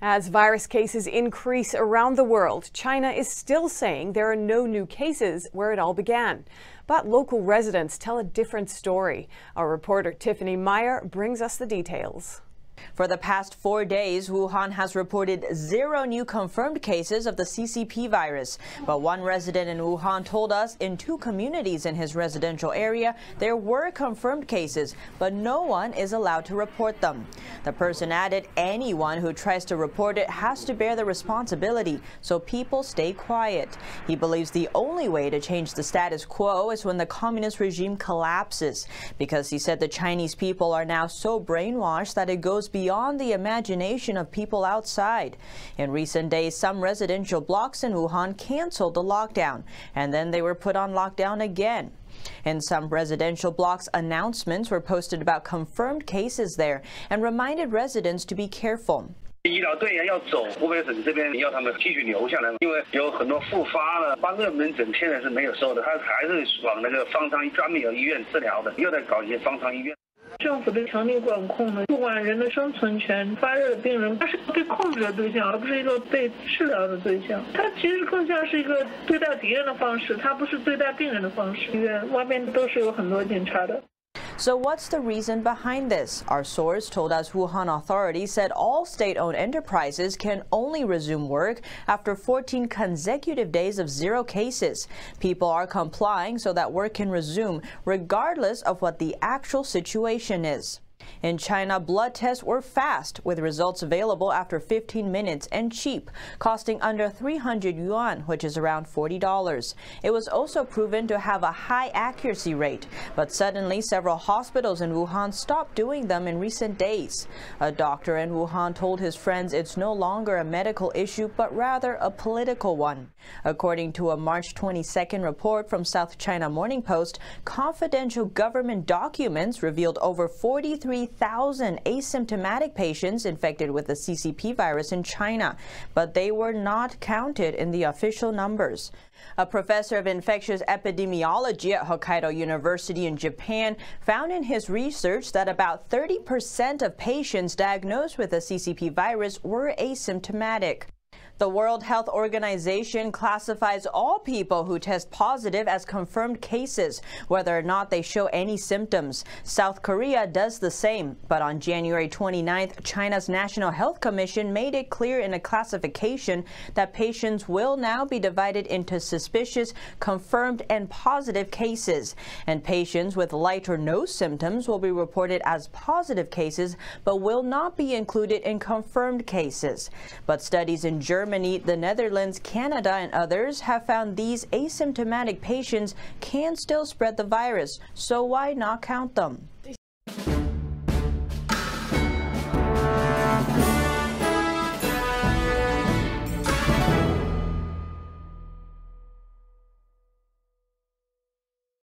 As virus cases increase around the world, China is still saying there are no new cases where it all began. But local residents tell a different story. Our reporter Tiffany Meyer brings us the details. For the past four days, Wuhan has reported zero new confirmed cases of the CCP virus. But one resident in Wuhan told us in two communities in his residential area, there were confirmed cases, but no one is allowed to report them. The person added, anyone who tries to report it has to bear the responsibility, so people stay quiet. He believes the only way to change the status quo is when the communist regime collapses, because he said the Chinese people are now so brainwashed that it goes beyond the imagination of people outside. In recent days, some residential blocks in Wuhan canceled the lockdown, and then they were put on lockdown again. In some residential blocks, announcements were posted about confirmed cases there and reminded residents to be careful. 政府的强力管控呢，不管人的生存权。发热的病人，他是被控制的对象，而不是一个被治疗的对象。他其实更像是一个对待敌人的方式，他不是对待病人的方式。医院外面都是有很多警察的。So what's the reason behind this? Our source told us Wuhan authorities said all state-owned enterprises can only resume work after 14 consecutive days of zero cases. People are complying so that work can resume regardless of what the actual situation is. In China, blood tests were fast, with results available after 15 minutes and cheap, costing under 300 yuan, which is around $40. It was also proven to have a high accuracy rate, but suddenly several hospitals in Wuhan stopped doing them in recent days. A doctor in Wuhan told his friends it's no longer a medical issue, but rather a political one. According to a March 22nd report from South China Morning Post, confidential government documents revealed over 43 30,000 asymptomatic patients infected with the CCP virus in China, but they were not counted in the official numbers. A professor of infectious epidemiology at Hokkaido University in Japan found in his research that about 30% of patients diagnosed with the CCP virus were asymptomatic. The World Health Organization classifies all people who test positive as confirmed cases, whether or not they show any symptoms. South Korea does the same. But on January 29th, China's National Health Commission made it clear in a classification that patients will now be divided into suspicious, confirmed, and positive cases. And patients with light or no symptoms will be reported as positive cases, but will not be included in confirmed cases. But studies in Germany Germany, the Netherlands, Canada, and others have found these asymptomatic patients can still spread the virus, so why not count them?